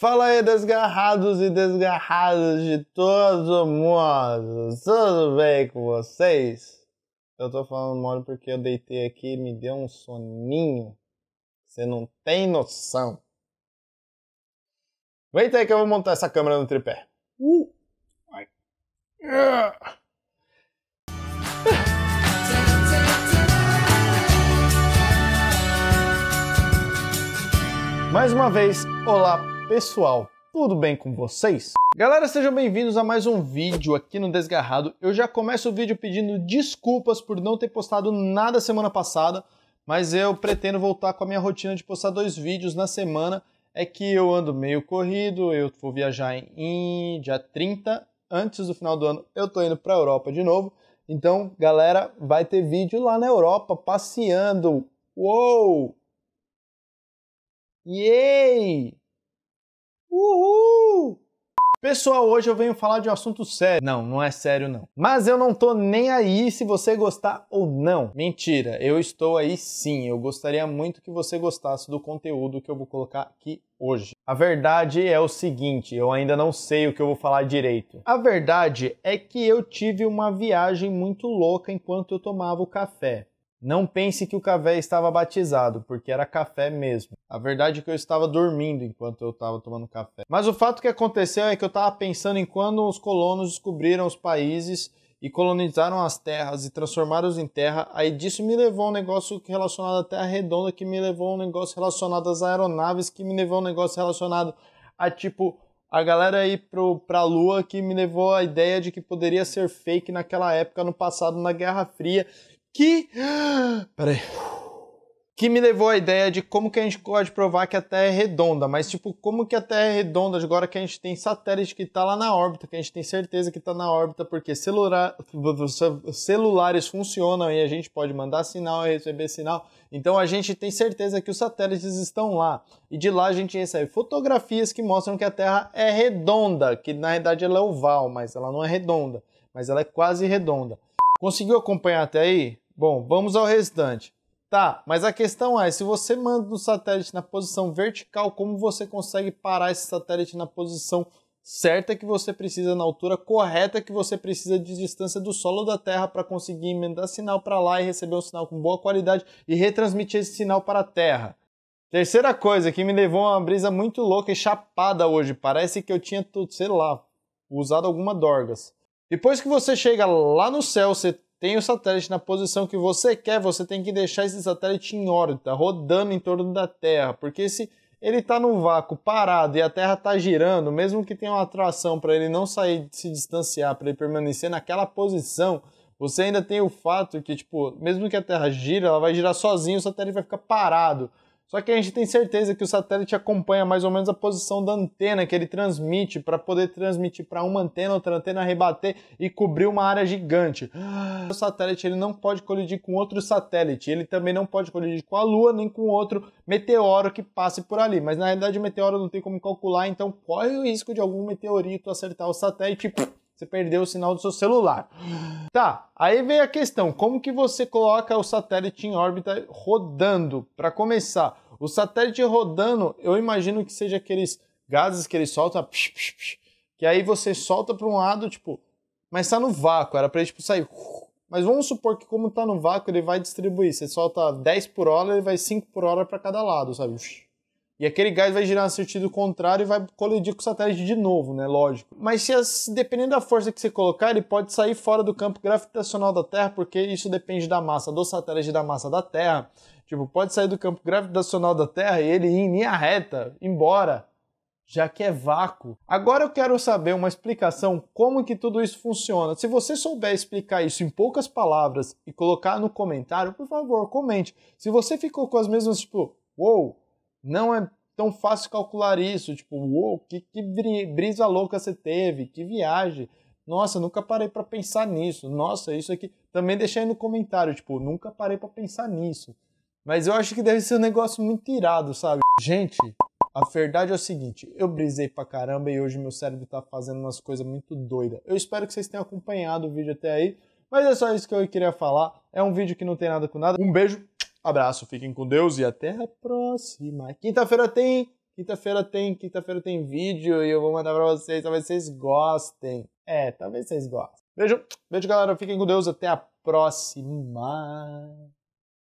Fala aí, desgarrados e desgarradas de todo mundo! Tudo bem com vocês? Eu tô falando mole porque eu deitei aqui e me deu um soninho. Você não tem noção. Vem aí que eu vou montar essa câmera no tripé. Uh. Ah. Mais uma vez, olá pessoal, tudo bem com vocês? Galera, sejam bem-vindos a mais um vídeo aqui no Desgarrado. Eu já começo o vídeo pedindo desculpas por não ter postado nada semana passada, mas eu pretendo voltar com a minha rotina de postar dois vídeos na semana. É que eu ando meio corrido, eu vou viajar em dia 30, antes do final do ano eu tô indo para a Europa de novo. Então, galera, vai ter vídeo lá na Europa passeando. Uou! Yay! Uhul! Pessoal, hoje eu venho falar de um assunto sério. Não, não é sério não. Mas eu não tô nem aí se você gostar ou não. Mentira, eu estou aí sim. Eu gostaria muito que você gostasse do conteúdo que eu vou colocar aqui hoje. A verdade é o seguinte, eu ainda não sei o que eu vou falar direito. A verdade é que eu tive uma viagem muito louca enquanto eu tomava o café. Não pense que o café estava batizado, porque era café mesmo. A verdade é que eu estava dormindo enquanto eu estava tomando café. Mas o fato que aconteceu é que eu estava pensando em quando os colonos descobriram os países e colonizaram as terras e transformaram-os em terra. Aí disso me levou a um negócio relacionado à Terra Redonda, que me levou a um negócio relacionado às aeronaves, que me levou a um negócio relacionado a tipo a galera ir pro, pra lua que me levou a ideia de que poderia ser fake naquela época, no passado, na Guerra Fria que. Peraí. Que me levou à ideia de como que a gente pode provar que a Terra é redonda, mas tipo, como que a Terra é redonda agora que a gente tem satélite que está lá na órbita, que a gente tem certeza que está na órbita, porque celula... celulares funcionam e a gente pode mandar sinal e receber sinal. Então a gente tem certeza que os satélites estão lá. E de lá a gente recebe fotografias que mostram que a Terra é redonda, que na verdade ela é oval, mas ela não é redonda, mas ela é quase redonda. Conseguiu acompanhar até aí? Bom, vamos ao restante. Tá, mas a questão é, se você manda o satélite na posição vertical, como você consegue parar esse satélite na posição certa que você precisa, na altura correta que você precisa de distância do solo da Terra para conseguir emendar sinal para lá e receber um sinal com boa qualidade e retransmitir esse sinal para a Terra. Terceira coisa que me levou a uma brisa muito louca e chapada hoje, parece que eu tinha, sei lá, usado alguma Dorgas. Depois que você chega lá no céu, você tem o satélite na posição que você quer, você tem que deixar esse satélite em órbita, rodando em torno da Terra, porque se ele está no vácuo parado e a Terra está girando, mesmo que tenha uma atração para ele não sair, se distanciar, para ele permanecer naquela posição, você ainda tem o fato que, tipo, mesmo que a Terra gira, ela vai girar sozinha, o satélite vai ficar parado. Só que a gente tem certeza que o satélite acompanha mais ou menos a posição da antena que ele transmite para poder transmitir para uma antena, outra antena rebater e cobrir uma área gigante. O satélite ele não pode colidir com outro satélite, ele também não pode colidir com a Lua nem com outro meteoro que passe por ali. Mas na realidade o meteoro não tem como calcular, então corre o risco de algum meteorito acertar o satélite. E você perdeu o sinal do seu celular. Tá, aí vem a questão: como que você coloca o satélite em órbita rodando? Para começar, o satélite rodando, eu imagino que seja aqueles gases que ele solta, que aí você solta para um lado, tipo, mas tá no vácuo, era para ele tipo, sair. Mas vamos supor que, como tá no vácuo, ele vai distribuir. Você solta 10 por hora, ele vai 5 por hora para cada lado, sabe? E aquele gás vai girar no sentido contrário e vai colidir com o satélite de novo, né? Lógico. Mas se as, dependendo da força que você colocar, ele pode sair fora do campo gravitacional da Terra, porque isso depende da massa do satélite e da massa da Terra. Tipo, pode sair do campo gravitacional da Terra e ele ir em linha reta, embora, já que é vácuo. Agora eu quero saber uma explicação como que tudo isso funciona. Se você souber explicar isso em poucas palavras e colocar no comentário, por favor, comente. Se você ficou com as mesmas, tipo, uou, wow, não é tão fácil calcular isso. Tipo, uou, que, que brisa louca você teve, que viagem. Nossa, nunca parei para pensar nisso. Nossa, isso aqui. Também aí no comentário, tipo, nunca parei para pensar nisso. Mas eu acho que deve ser um negócio muito irado, sabe? Gente, a verdade é o seguinte: eu brisei pra caramba e hoje meu cérebro tá fazendo umas coisas muito doidas. Eu espero que vocês tenham acompanhado o vídeo até aí. Mas é só isso que eu queria falar. É um vídeo que não tem nada com nada. Um beijo Abraço, fiquem com Deus e até a próxima. Quinta-feira tem, quinta-feira tem, quinta-feira tem vídeo e eu vou mandar para vocês, talvez vocês gostem. É, talvez vocês gostem. Beijo, beijo galera, fiquem com Deus, até a próxima.